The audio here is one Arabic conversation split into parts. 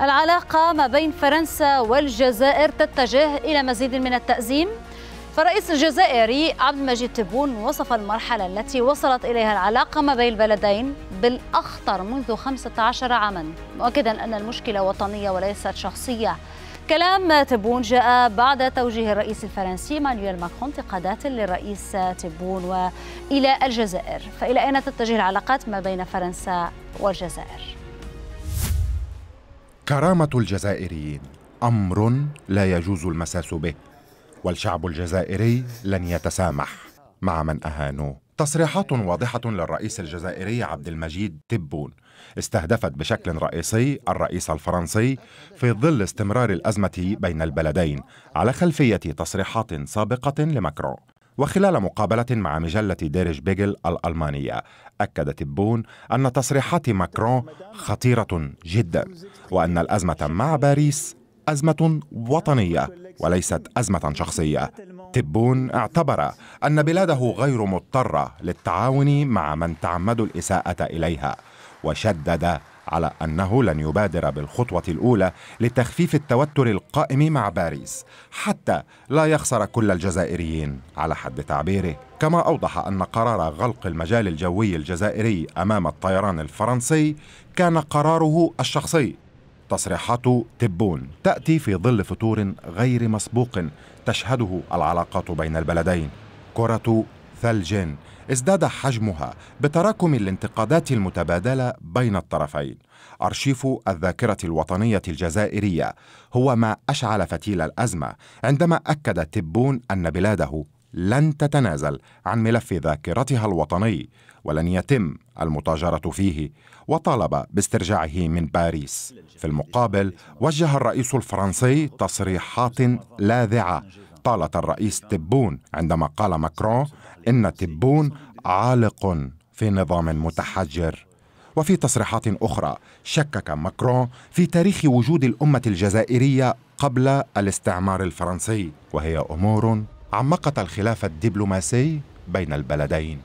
العلاقة ما بين فرنسا والجزائر تتجه إلى مزيد من التأزيم فالرئيس الجزائري عبد المجيد تبون وصف المرحلة التي وصلت إليها العلاقة ما بين البلدين بالأخطر منذ 15 عاما مؤكدا أن المشكلة وطنية وليست شخصية كلام تبون جاء بعد توجيه الرئيس الفرنسي مانويل ماكرون انتقادات للرئيس تبون وإلى الجزائر فإلى أين تتجه العلاقات ما بين فرنسا والجزائر؟ كرامة الجزائريين أمر لا يجوز المساس به والشعب الجزائري لن يتسامح مع من أهانوه تصريحات واضحة للرئيس الجزائري عبد المجيد تبون استهدفت بشكل رئيسي الرئيس الفرنسي في ظل استمرار الأزمة بين البلدين على خلفية تصريحات سابقة لمكرون وخلال مقابلة مع مجلة ديرج بيجل الألمانية أكد تبون أن تصريحات ماكرون خطيرة جدا وأن الأزمة مع باريس أزمة وطنية وليست أزمة شخصية تبون اعتبر أن بلاده غير مضطرة للتعاون مع من تعمدوا الإساءة إليها وشدد على أنه لن يبادر بالخطوة الأولى لتخفيف التوتر القائم مع باريس حتى لا يخسر كل الجزائريين على حد تعبيره كما أوضح أن قرار غلق المجال الجوي الجزائري أمام الطيران الفرنسي كان قراره الشخصي تصريحات تبون تأتي في ظل فتور غير مسبوق تشهده العلاقات بين البلدين كرة ثلج ازداد حجمها بتراكم الانتقادات المتبادله بين الطرفين ارشيف الذاكره الوطنيه الجزائريه هو ما اشعل فتيل الازمه عندما اكد تبون ان بلاده لن تتنازل عن ملف ذاكرتها الوطني ولن يتم المتاجرة فيه وطالب باسترجاعه من باريس في المقابل وجه الرئيس الفرنسي تصريحات لاذعة عطالة الرئيس تبون عندما قال ماكرون إن تبون عالق في نظام متحجر وفي تصريحات أخرى شكك ماكرون في تاريخ وجود الأمة الجزائرية قبل الاستعمار الفرنسي وهي أمور عمقت الخلاف الدبلوماسي بين البلدين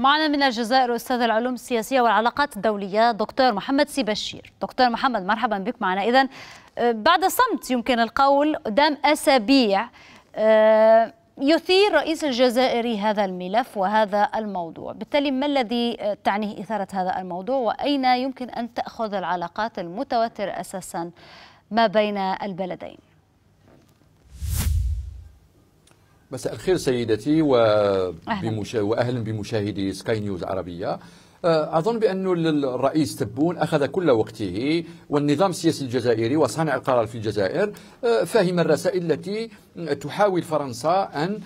معنا من الجزائر استاذ العلوم السياسيه والعلاقات الدوليه دكتور محمد سي بشير دكتور محمد مرحبا بك معنا اذا آه، بعد صمت يمكن القول قدام اسابيع آه، يثير رئيس الجزائري هذا الملف وهذا الموضوع بالتالي ما الذي آه، تعنيه إثارة هذا الموضوع وأين يمكن أن تأخذ العلاقات المتوترة أساسا ما بين البلدين مساء الخير سيدتي وبمشا... واهلا بمشاهدي سكاي نيوز عربيه آه، أظن بأن الرئيس تبون أخذ كل وقته والنظام السياسي الجزائري وصانع القرار في الجزائر آه، فهم الرسائل التي آه، تحاول فرنسا أن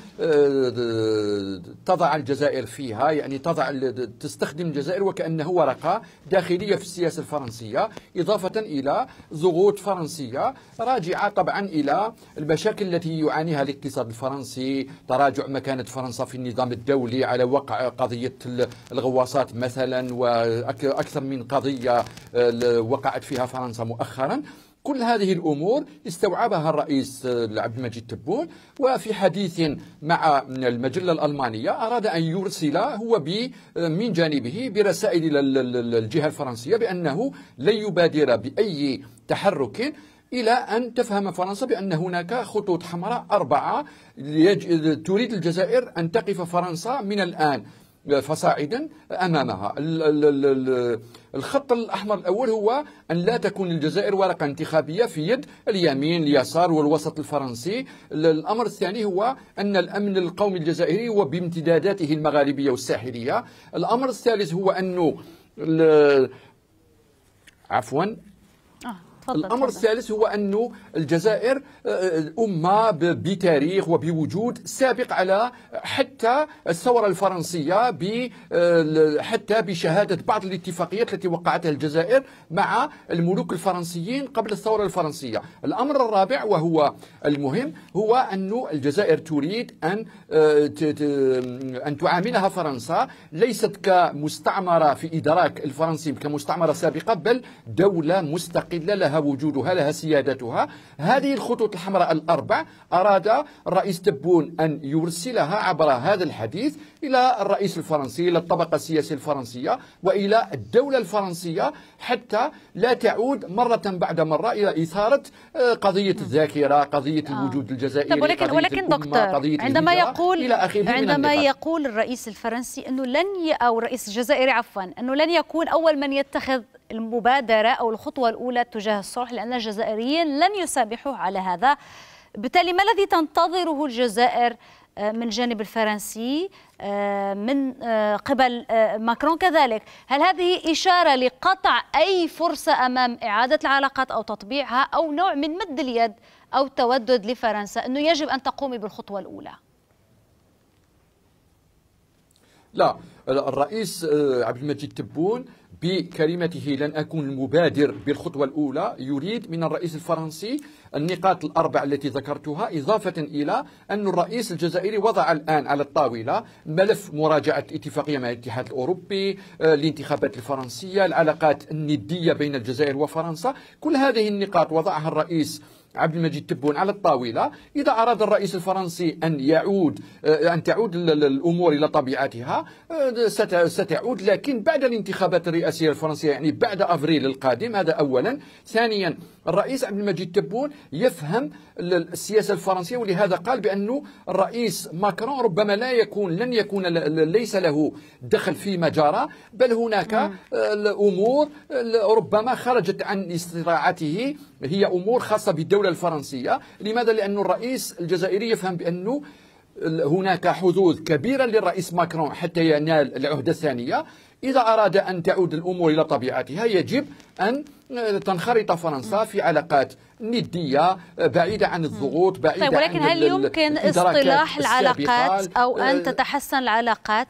تضع الجزائر فيها يعني تضع تستخدم الجزائر وكأنه ورقة داخلية في السياسة الفرنسية إضافة إلى ضغوط فرنسية راجعة طبعا إلى المشاكل التي يعانيها الاقتصاد الفرنسي تراجع مكانة فرنسا في النظام الدولي على وقع قضية الغواصات مثلا مثلا وأكثر من قضية آه، وقعت فيها فرنسا مؤخرا كل هذه الامور استوعبها الرئيس آه، عبد المجيد تبون وفي حديث مع المجله الالمانيه اراد ان يرسل هو آه، من جانبه برسائل الى الجهه الفرنسيه بانه لن يبادر باي تحرك إلى أن تفهم فرنسا بأن هناك خطوط حمراء أربعة تريد الجزائر أن تقف فرنسا من الآن فصاعدا امامها الخط الاحمر الاول هو ان لا تكون الجزائر ورقه انتخابيه في يد اليمين اليسار والوسط الفرنسي الامر الثاني هو ان الامن القومي الجزائري وبامتداداته المغاربيه والساحليه الامر الثالث هو انه عفوا تفضل الامر تفضل. الثالث هو انه الجزائر آه، آه، امه بتاريخ وبوجود سابق على حتى الثوره الفرنسيه ب آه، حتى بشهاده بعض الاتفاقيات التي وقعتها الجزائر مع الملوك الفرنسيين قبل الثوره الفرنسيه الامر الرابع وهو المهم هو انه الجزائر تريد ان ان تعاملها فرنسا ليست كمستعمره في ادراك الفرنسي كمستعمره سابقه بل دوله مستقله لها لها وجودها لها سيادتها هذه الخطوط الحمراء الأربع أراد الرئيس تبون أن يرسلها عبر هذا الحديث إلى الرئيس الفرنسي إلى الطبقة السياسية الفرنسية وإلى الدولة الفرنسية حتى لا تعود مرة بعد مرة إلى إثارة آه، قضية الذاكرة قضية آه. الوجود الجزائري طيب ولكن ولكن دكتور عندما يقول إلى عندما يقول الرئيس الفرنسي أنه لن ي... أو الرئيس الجزائري عفوا أنه لن يكون أول من يتخذ المبادرة أو الخطوة الأولى تجاه الصلح لأن الجزائريين لن يسامحوا على هذا بالتالي ما الذي تنتظره الجزائر آه، من جانب الفرنسي آه، من آه، قبل ماكرون كذلك هل هذه إشارة لقطع أي فرصة أمام إعادة العلاقات أو تطبيعها أو نوع من مد اليد أو تودد لفرنسا أنه يجب أن تقومي بالخطوة الأولى لا الرئيس آه، عبد المجيد تبون بكلمته لن أكون المبادر بالخطوة الأولى يريد من الرئيس الفرنسي النقاط الأربع التي ذكرتها إضافة إلى أن الرئيس الجزائري وضع الآن على الطاولة ملف مراجعة اتفاقيه مع الاتحاد الأوروبي آه، الانتخابات الفرنسية العلاقات الندية بين الجزائر وفرنسا كل هذه النقاط وضعها الرئيس عبد المجيد تبون على الطاولة إذا أراد الرئيس الفرنسي أن يعود أه، أن تعود الأمور إلى طبيعتها أه، ستعود لكن بعد الانتخابات الرئاسية الفرنسية يعني بعد أفريل القادم هذا أولا ثانيا الرئيس عبد المجيد تبون يفهم السياسة الفرنسية ولهذا قال بأنه الرئيس ماكرون ربما لا يكون لن يكون ليس له دخل فيما جرى بل هناك نعم. أه، الأمور ربما خرجت عن استطاعته هي أمور خاصة بالدولة الفرنسية لماذا؟ لأن الرئيس الجزائري يفهم بأنه هناك حظوظ كبيرة للرئيس ماكرون حتى ينال العهدة الثانية إذا أراد أن تعود الأمور إلى طبيعتها يجب أن تنخرط فرنسا في علاقات ندية بعيدة عن الضغوط طيب، بعيدة طيب ولكن عن هل يمكن اصطلاح العلاقات أو أن آه، تتحسن العلاقات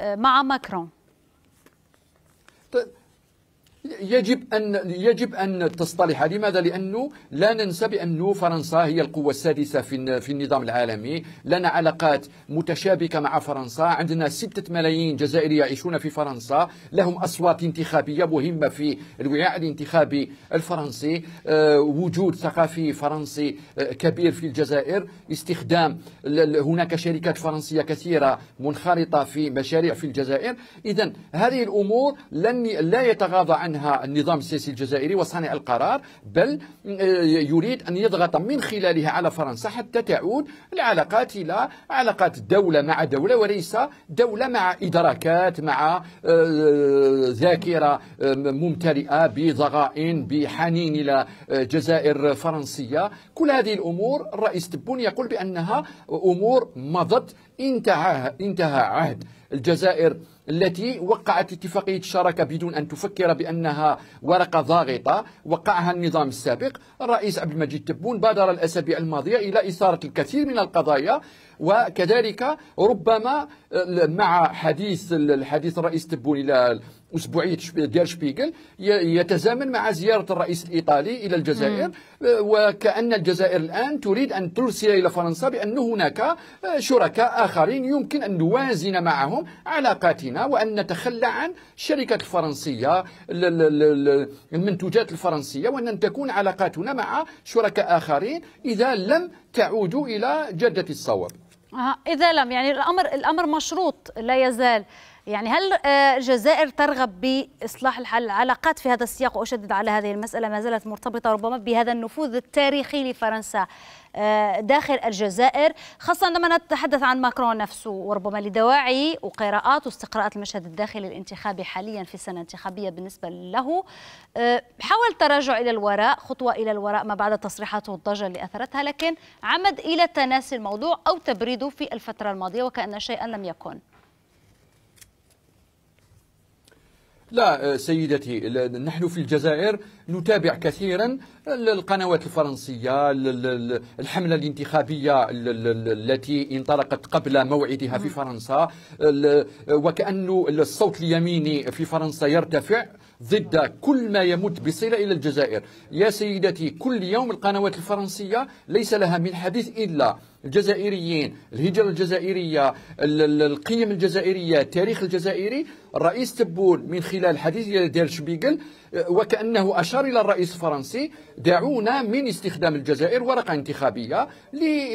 آه، مع ماكرون؟ يجب أن يجب أن تصطلح لماذا؟ لأنه لا ننسى بأن فرنسا هي القوة السادسة في في النظام العالمي لنا علاقات متشابكة مع فرنسا عندنا ستة ملايين جزائري يعيشون في فرنسا لهم أصوات انتخابية مهمة في الوعاء الانتخابي الفرنسي آه، وجود ثقافي فرنسي آه، كبير في الجزائر استخدام هناك شركات فرنسية كثيرة منخرطة في مشاريع في الجزائر إذا هذه الأمور لن لا يتغاضى عنها النظام السياسي الجزائري وصانع القرار بل آه، يريد أن يضغط من خلالها على فرنسا حتى تعود العلاقات إلى علاقات دولة مع دولة وليس دولة مع إدراكات مع آه، ذاكرة آه، ممتلئة بضغائن بحنين إلى جزائر فرنسية كل هذه الأمور الرئيس تبون يقول بأنها أمور مضت انتهى انتهى عهد الجزائر التي وقعت اتفاقية الشراكة بدون أن تفكر بأنها ورقة ضاغطة وقعها النظام السابق الرئيس عبد المجيد تبون بادر الأسابيع الماضية إلى إثارة الكثير من القضايا وكذلك ربما آه، مع حديث الحديث الرئيس تبون الى اسبوعيه ديال شبيغل يتزامن مع زياره الرئيس الايطالي الى الجزائر آه، وكان الجزائر الان تريد ان ترسل الى فرنسا بان هناك آه، شركاء اخرين يمكن ان نوازن معهم علاقاتنا وان نتخلى عن الشركات الفرنسيه المنتوجات الفرنسيه وان تكون علاقاتنا مع شركاء اخرين اذا لم تعودوا الى جده الصواب آه، إذا لم يعني الأمر الأمر مشروط لا يزال يعني هل الجزائر آه، ترغب بإصلاح العلاقات في هذا السياق وأشدد على هذه المسألة ما زالت مرتبطة ربما بهذا النفوذ التاريخي لفرنسا آه، داخل الجزائر خاصة عندما نتحدث عن ماكرون نفسه وربما لدواعي وقراءات واستقراءات المشهد الداخلي الانتخابي حاليا في سنة انتخابية بالنسبة له آه، حاول التراجع إلى الوراء خطوة إلى الوراء ما بعد تصريحاته الضجة اللي أثرتها لكن عمد إلى تناسي الموضوع أو تبريده في الفترة الماضية وكأن شيئا لم يكن لا آه، سيدتي نحن في الجزائر نتابع كثيرا القنوات الفرنسية الحملة الانتخابية التي انطلقت قبل موعدها في فرنسا آه، وكأن الصوت اليميني في فرنسا يرتفع ضد كل ما يمت بصلة إلى الجزائر يا سيدتي كل يوم القنوات الفرنسية ليس لها من حديث إلا الجزائريين الهجرة الجزائرية القيم الجزائرية التاريخ الجزائري الرئيس تبون من خلال حديث دير شبيغل آه، وكأنه أشار إلى الرئيس الفرنسي دعونا من استخدام الجزائر ورقة انتخابية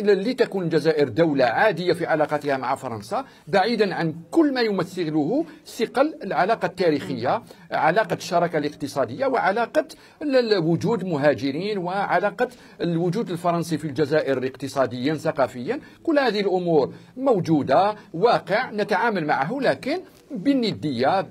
لتكون الجزائر دولة عادية في علاقتها مع فرنسا بعيدا عن كل ما يمثله ثقل العلاقة التاريخية علاقة الشراكة الاقتصادية وعلاقة وجود مهاجرين وعلاقة الوجود الفرنسي في الجزائر اقتصاديا ثقافيا ثقافيا كل هذه الأمور موجودة واقع نتعامل معه لكن بالندية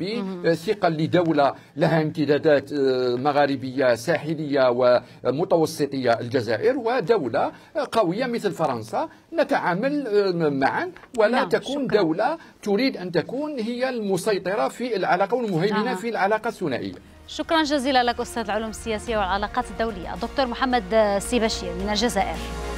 بثقة لدولة لها امتدادات آه، مغاربية ساحلية ومتوسطية الجزائر ودولة قوية مثل فرنسا نتعامل آه، معا ولا نعم تكون شكرا. دولة تريد أن تكون هي المسيطرة في العلاقة والمهيمنة آه. في العلاقة الثنائية شكرا جزيلا لك أستاذ العلوم السياسية والعلاقات الدولية دكتور محمد سي بشير من الجزائر